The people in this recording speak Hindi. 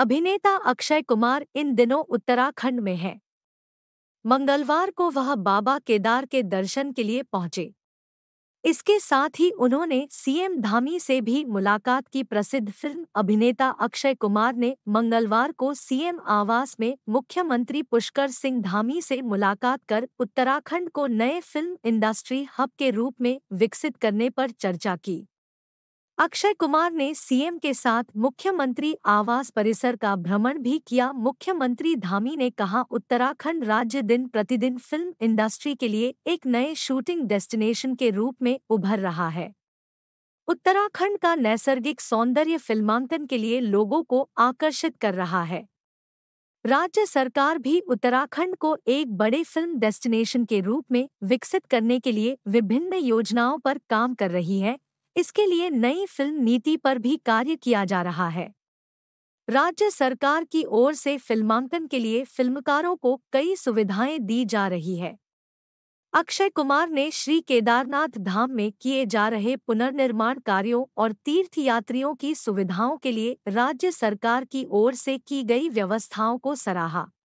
अभिनेता अक्षय कुमार इन दिनों उत्तराखंड में हैं मंगलवार को वह बाबा केदार के दर्शन के लिए पहुंचे इसके साथ ही उन्होंने सीएम धामी से भी मुलाकात की प्रसिद्ध फिल्म अभिनेता अक्षय कुमार ने मंगलवार को सीएम आवास में मुख्यमंत्री पुष्कर सिंह धामी से मुलाकात कर उत्तराखंड को नए फिल्म इंडस्ट्री हब के रूप में विकसित करने पर चर्चा की अक्षय कुमार ने सीएम के साथ मुख्यमंत्री आवास परिसर का भ्रमण भी किया मुख्यमंत्री धामी ने कहा उत्तराखंड राज्य दिन प्रतिदिन फिल्म इंडस्ट्री के लिए एक नए शूटिंग डेस्टिनेशन के रूप में उभर रहा है उत्तराखंड का नैसर्गिक सौंदर्य फिल्मांकन के लिए लोगों को आकर्षित कर रहा है राज्य सरकार भी उत्तराखंड को एक बड़े फिल्म डेस्टिनेशन के रूप में विकसित करने के लिए विभिन्न योजनाओं पर काम कर रही है इसके लिए नई फिल्म नीति पर भी कार्य किया जा रहा है राज्य सरकार की ओर से फिल्मांकन के लिए फिल्मकारों को कई सुविधाएं दी जा रही है अक्षय कुमार ने श्री केदारनाथ धाम में किए जा रहे पुनर्निर्माण कार्यों और तीर्थयात्रियों की सुविधाओं के लिए राज्य सरकार की ओर से की गई व्यवस्थाओं को सराहा